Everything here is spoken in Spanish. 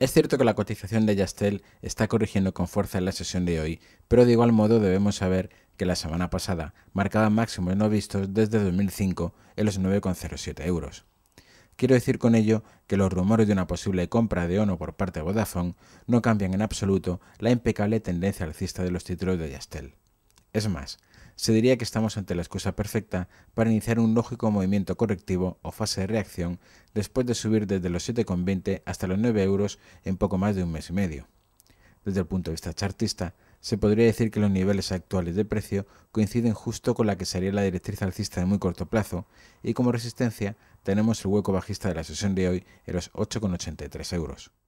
Es cierto que la cotización de Yastel está corrigiendo con fuerza en la sesión de hoy, pero de igual modo debemos saber que la semana pasada marcaba máximos no vistos desde 2005 en los 9,07 euros. Quiero decir con ello que los rumores de una posible compra de ONO por parte de Vodafone no cambian en absoluto la impecable tendencia alcista de los títulos de Yastel. Es más, se diría que estamos ante la excusa perfecta para iniciar un lógico movimiento correctivo o fase de reacción después de subir desde los 7,20 hasta los 9 euros en poco más de un mes y medio. Desde el punto de vista chartista, se podría decir que los niveles actuales de precio coinciden justo con la que sería la directriz alcista de muy corto plazo y como resistencia tenemos el hueco bajista de la sesión de hoy en los 8,83 euros.